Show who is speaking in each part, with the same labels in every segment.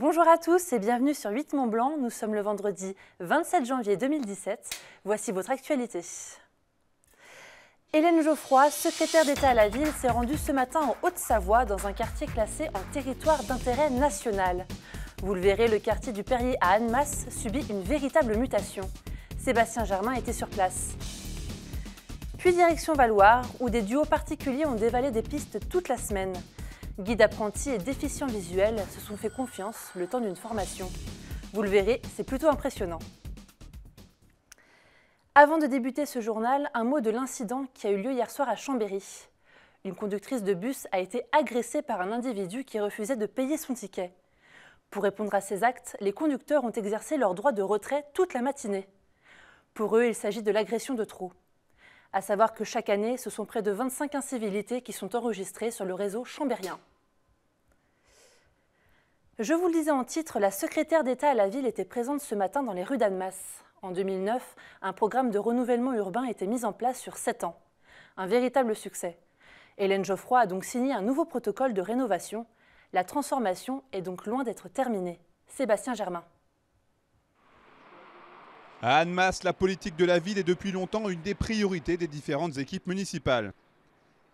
Speaker 1: Bonjour à tous et bienvenue sur 8 Mont Blanc. Nous sommes le vendredi 27 janvier 2017. Voici votre actualité. Hélène Geoffroy, secrétaire d'État à la ville, s'est rendue ce matin en Haute-Savoie dans un quartier classé en territoire d'intérêt national. Vous le verrez, le quartier du Perrier à Annemasse subit une véritable mutation. Sébastien Germain était sur place. Puis direction Valoir, où des duos particuliers ont dévalé des pistes toute la semaine. Guides apprenti et déficients visuels se sont fait confiance le temps d'une formation. Vous le verrez, c'est plutôt impressionnant. Avant de débuter ce journal, un mot de l'incident qui a eu lieu hier soir à Chambéry. Une conductrice de bus a été agressée par un individu qui refusait de payer son ticket. Pour répondre à ces actes, les conducteurs ont exercé leur droit de retrait toute la matinée. Pour eux, il s'agit de l'agression de trop. À savoir que chaque année, ce sont près de 25 incivilités qui sont enregistrées sur le réseau chambérien. Je vous le disais en titre, la secrétaire d'État à la ville était présente ce matin dans les rues d'Annemasse. En 2009, un programme de renouvellement urbain était mis en place sur 7 ans. Un véritable succès. Hélène Geoffroy a donc signé un nouveau protocole de rénovation. La transformation est donc loin d'être terminée. Sébastien Germain.
Speaker 2: À Annemasse, la politique de la ville est depuis longtemps une des priorités des différentes équipes municipales.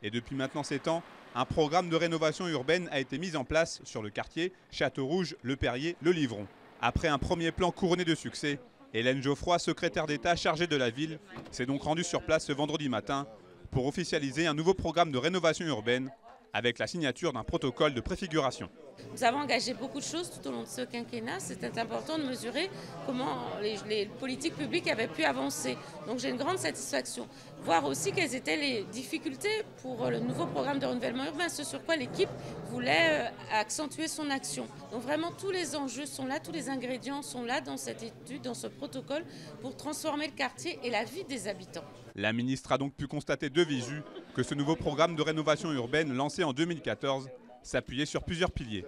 Speaker 2: Et depuis maintenant 7 ans, un programme de rénovation urbaine a été mis en place sur le quartier Château-Rouge, Le Perrier, Le Livron. Après un premier plan couronné de succès, Hélène Geoffroy, secrétaire d'État chargée de la ville, s'est donc rendue sur place ce vendredi matin pour officialiser un nouveau programme de rénovation urbaine avec la signature d'un protocole de
Speaker 3: préfiguration. Nous avons engagé beaucoup de choses tout au long de ce quinquennat. C'était important de mesurer comment les, politiques publiques avaient pu avancer. Donc j'ai une grande satisfaction. Voir aussi quelles étaient les difficultés pour le nouveau programme de renouvellement urbain, ce sur quoi l'équipe voulait euh, accentuer son action. Donc vraiment tous les enjeux sont là, tous les ingrédients sont là dans cette étude, dans ce protocole pour transformer le quartier et la vie des habitants.
Speaker 2: La ministre a donc pu constater de visu que ce nouveau programme de rénovation urbaine lancé en 2014 s'appuyer sur plusieurs piliers.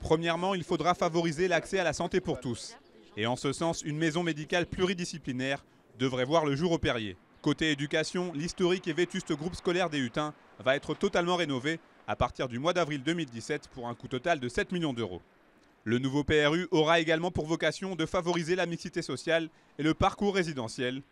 Speaker 2: Premièrement, il faudra favoriser l'accès à la santé pour tous. Et en ce sens, une maison médicale pluridisciplinaire devrait voir le jour au Perrier. Côté éducation, l'historique et vétuste groupe scolaire des Hutins va être totalement rénové à partir du mois d'avril 2017 pour un coût total de 7 millions d'euros. Le nouveau PRU aura également pour vocation de favoriser la mixité sociale et le parcours résidentiel.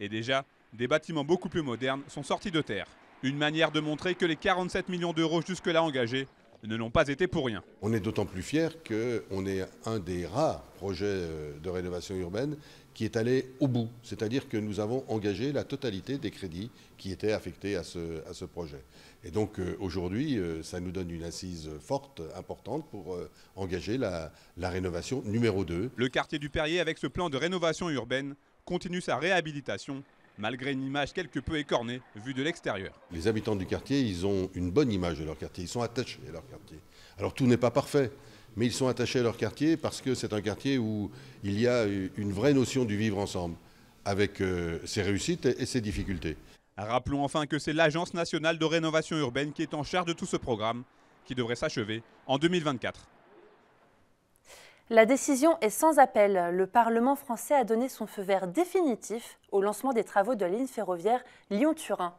Speaker 2: Et déjà, des bâtiments beaucoup plus modernes sont sortis de terre. Une manière de montrer que les 47 millions d'euros jusque-là engagés ne l'ont pas été pour rien. On est d'autant plus fiers qu'on est un des rares projets euh, de rénovation urbaine qui est allé au bout, c'est-à-dire que nous avons engagé la totalité des crédits qui étaient affectés à ce, à ce projet. Et donc euh, aujourd'hui, euh, ça nous donne une assise forte, importante pour engager la, la rénovation numéro 2. Le quartier du Perrier, avec ce plan de rénovation urbaine, continue sa réhabilitation malgré une image quelque peu écornée vue de l'extérieur. Les habitants du quartier, ils ont une bonne image de leur quartier, ils sont attachés à leur quartier. Alors tout n'est pas parfait, mais ils sont attachés à leur quartier parce que c'est un quartier où il y a une vraie notion du vivre ensemble, avec euh, ses réussites et ses difficultés. Rappelons enfin que c'est l'Agence nationale de rénovation urbaine qui est en charge de tout ce programme, qui devrait s'achever en 2024.
Speaker 1: La décision est sans appel. Le Parlement français a donné son feu vert définitif au lancement des travaux de la ligne ferroviaire Lyon-Turin.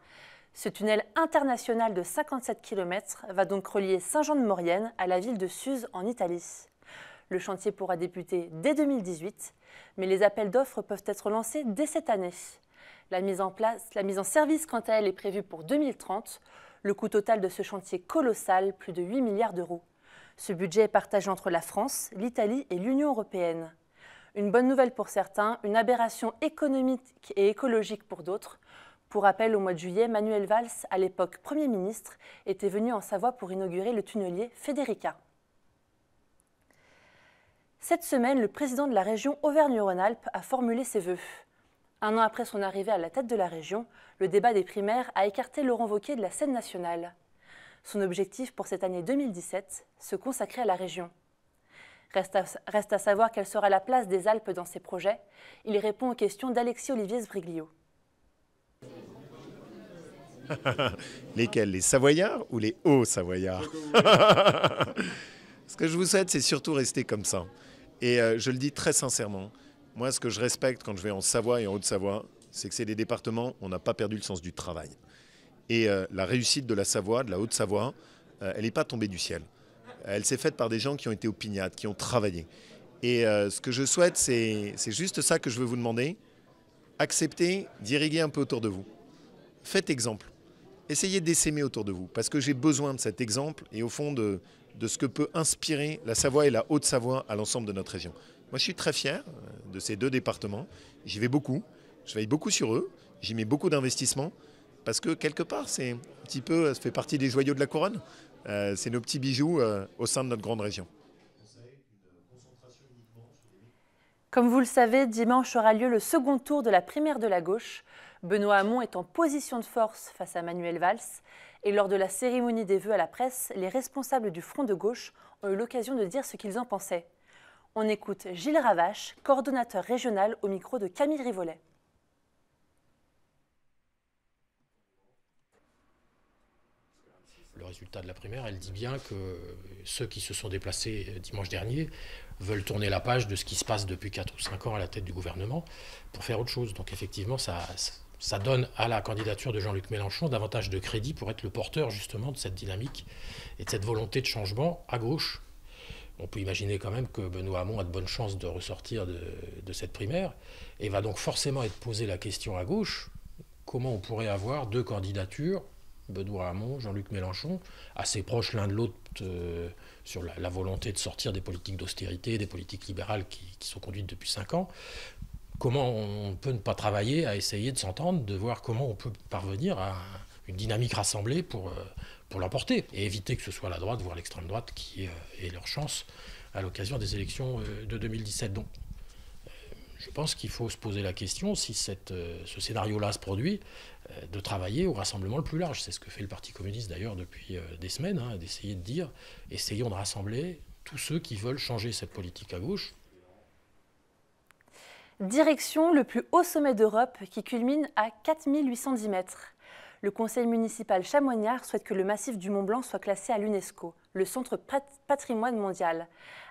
Speaker 1: Ce tunnel international de 57 km va donc relier Saint-Jean-de-Maurienne à la ville de Suse en Italie. Le chantier pourra débuter dès 2018, mais les appels d'offres peuvent être lancés dès cette année. La mise en place, la mise en service quant à elle est prévue pour 2030. Le coût total de ce chantier colossal, plus de 8 milliards d'euros. Ce budget est partagé entre la France, l'Italie et l'Union européenne. Une bonne nouvelle pour certains, une aberration économique et écologique pour d'autres. Pour rappel, au mois de juillet, Manuel Valls, à l'époque Premier ministre, était venu en Savoie pour inaugurer le tunnelier Federica. Cette semaine, le président de la région Auvergne-Rhône-Alpes a formulé ses vœux. Un an après son arrivée à la tête de la région, le débat des primaires a écarté Laurent Wauquiez de la scène nationale. Son objectif pour cette année 2017, se consacrer à la région. Reste à, savoir quelle sera la place des Alpes dans ces projets. Il répond aux questions d'Alexis Olivier Sbriglio.
Speaker 4: Lesquels Les Savoyards ou les Hauts-Savoyards Ce que je vous souhaite, c'est surtout rester comme ça. Et euh, je le dis très sincèrement, moi, ce que je respecte quand je vais en Savoie et en Haute-Savoie, c'est que c'est des départements où on n'a pas perdu le sens du travail. Et euh, la réussite de la Savoie, de la Haute-Savoie, euh, elle n'est pas tombée du ciel. Elle s'est faite par des gens qui ont été opiniâtres, qui ont travaillé. Et euh, ce que je souhaite, c'est juste ça que je veux vous demander. Acceptez d'irriguer un peu autour de vous. Faites exemple. Essayez d'essaimer autour de vous, parce que j'ai besoin de cet exemple et au fond de, de ce que peut inspirer la Savoie et la Haute-Savoie à l'ensemble de notre région. Moi, je suis très fier de ces deux départements. J'y vais beaucoup. Je veille beaucoup sur eux. J'y mets beaucoup d'investissements parce que quelque part, c'est un petit peu, ça fait partie des joyaux de la couronne. Euh, c'est nos petits bijoux euh, au sein de notre grande région.
Speaker 1: Comme vous le savez, dimanche aura lieu le second tour de la primaire de la gauche. Benoît Hamon est en position de force face à Manuel Valls. Et lors de la cérémonie des vœux à la presse, les responsables du Front de gauche ont eu l'occasion de dire ce qu'ils en pensaient. On écoute Gilles Ravache, coordonnateur régional au micro de Camille Rivollet.
Speaker 5: résultat de la primaire, elle dit bien que ceux qui se sont déplacés dimanche dernier veulent tourner la page de ce qui se passe depuis 4 ou 5 ans à la tête du gouvernement pour faire autre chose. Donc effectivement, ça, donne à la candidature de Jean-Luc Mélenchon davantage de crédit pour être le porteur justement de cette dynamique et de cette volonté de changement à gauche. On peut imaginer quand même que Benoît Hamon a de bonnes chances de ressortir de, cette primaire et va donc forcément être posé la question à gauche comment on pourrait avoir deux candidatures Benoît Hamon, Jean-Luc Mélenchon, assez proches l'un de l'autre euh, sur la, volonté de sortir des politiques d'austérité, des politiques libérales qui, sont conduites depuis cinq ans. Comment on peut ne pas travailler à essayer de s'entendre, de voir comment on peut parvenir à une dynamique rassemblée pour, euh, pour l'emporter et éviter que ce soit la droite, voire l'extrême droite, qui euh, ait leur chance à l'occasion des élections de 2017 je pense qu'il faut se poser la question, si euh, ce scénario-là se produit, euh, de travailler au rassemblement le plus large. C'est ce que fait le Parti communiste d'ailleurs depuis euh, des semaines, hein, d'essayer de dire, essayons de rassembler tous ceux qui veulent changer cette politique à gauche.
Speaker 1: Direction le plus haut sommet d'Europe qui culmine à 4810 mètres le conseil municipal chamoignard souhaite que le massif du Mont-Blanc soit classé à l'UNESCO, le centre patrimoine mondial.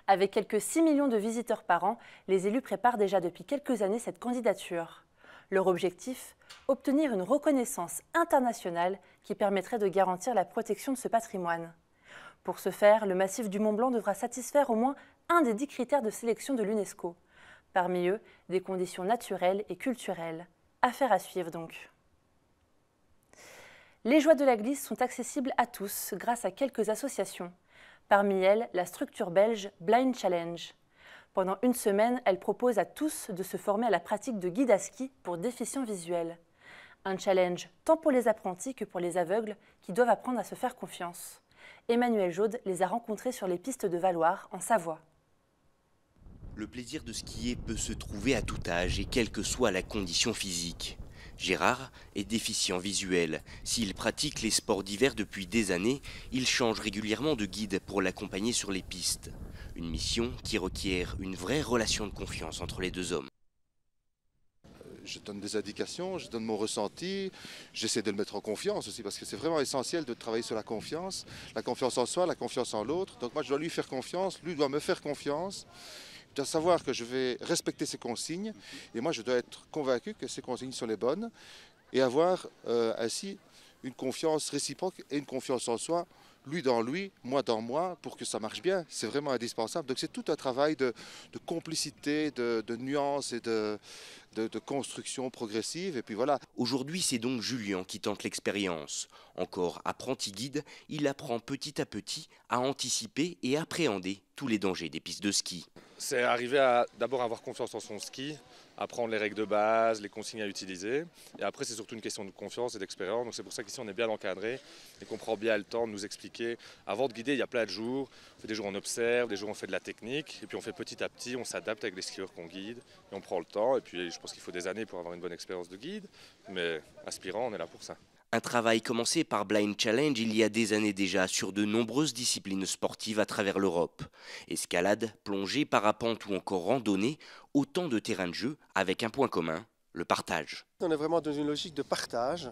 Speaker 1: Avec quelques 6 millions de visiteurs par an, les élus préparent déjà depuis quelques années cette candidature. Leur objectif Obtenir une reconnaissance internationale qui permettrait de garantir la protection de ce patrimoine. Pour ce faire, le massif du Mont-Blanc devra satisfaire au moins un des dix critères de sélection de l'UNESCO. Parmi eux, des conditions naturelles et culturelles. Affaire à suivre donc. Les joies de la glisse sont accessibles à tous grâce à quelques associations. Parmi elles, la structure belge Blind Challenge. Pendant une semaine, elle propose à tous de se former à la pratique de guide à ski pour déficients visuels. Un challenge tant pour les apprentis que pour les aveugles qui doivent apprendre à se faire confiance. Emmanuel Jaude les a rencontrés sur les pistes de Valoir, en Savoie.
Speaker 3: Le plaisir de skier peut se trouver à tout âge et quelle que soit la condition physique. Gérard est déficient visuel. S'il pratique les sports d'hiver depuis des années, il change régulièrement de guide pour l'accompagner sur les pistes. Une mission qui requiert une vraie relation de confiance entre les deux hommes. Je donne des indications, je donne mon ressenti, j'essaie de le mettre en
Speaker 2: confiance aussi parce que c'est vraiment essentiel de travailler sur la confiance, la confiance en soi, la confiance en l'autre. Donc moi je dois lui faire confiance, lui doit me faire confiance. Je dois savoir que je vais respecter ces consignes mhm. et moi je dois être convaincu que ces consignes sont les bonnes et avoir euh, ainsi une confiance réciproque et une confiance en soi, lui dans lui, moi dans moi, pour que ça marche bien. C'est vraiment indispensable. Donc c'est tout un travail de, complicité, de, nuances nuance et
Speaker 3: de, construction progressive. Et puis voilà. Aujourd'hui, c'est donc Julien qui tente l'expérience. Encore apprenti guide, il apprend petit à petit à anticiper et appréhender tous les dangers des pistes de ski.
Speaker 2: C'est arriver à d'abord avoir confiance en son ski, apprendre les règles de base, les consignes à utiliser. Et après, c'est surtout une question de confiance et d'expérience. Donc c'est pour ça qu'ici, on est bien encadré et qu'on prend bien le temps de nous expliquer. Avant de guider, il y a plein de jours. des jours, on observe, des jours, on fait de la technique. Et puis on fait petit à petit, on s'adapte avec les skieurs qu'on guide et on prend le temps. Et puis je pense qu'il faut des années pour avoir une bonne expérience de guide. Mais aspirant, on est là pour ça.
Speaker 3: Un travail commencé par Blind Challenge il y a des années déjà sur de nombreuses disciplines sportives à travers l'Europe. Escalade, plongée, parapente ou encore randonnée, autant de terrains de jeu avec un point commun, le partage.
Speaker 4: On est vraiment dans une logique de partage.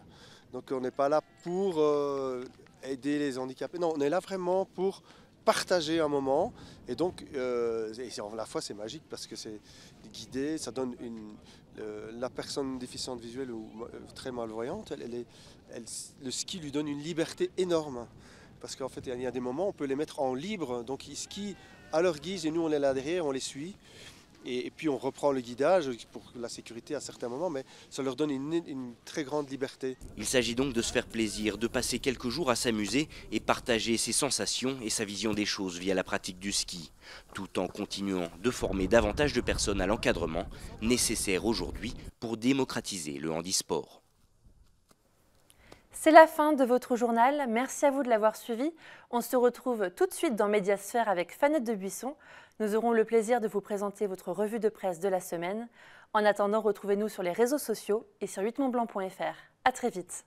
Speaker 4: Donc on n'est pas là pour euh, aider les handicapés. Non, on est là vraiment pour partager un moment. Et donc, euh, la fois, c'est magique parce que c'est guidé, ça donne une, la personne déficiente visuelle ou euh, très malvoyante, le ski lui donne une liberté énorme. Parce qu'en fait, il y a des moments, on peut les mettre en libre. Donc ils skient à leur guise et nous, on est là derrière, on les suit. Et, puis on reprend le guidage pour la sécurité à certains moments, mais ça leur donne une, une très grande liberté.
Speaker 3: Il s'agit donc de se faire plaisir, de passer quelques jours à s'amuser et partager ses sensations et sa vision des choses via la pratique du ski, tout en continuant de former davantage de personnes à l'encadrement nécessaire aujourd'hui pour démocratiser le handisport.
Speaker 1: C'est la fin de votre journal. Merci à vous de l'avoir suivi. On se retrouve tout de suite dans Médiasphère avec Fanette de Buisson. Nous aurons le plaisir de vous présenter votre revue de presse de la semaine. En attendant, retrouvez-nous sur les réseaux sociaux et sur 8montblanc.fr. À très vite.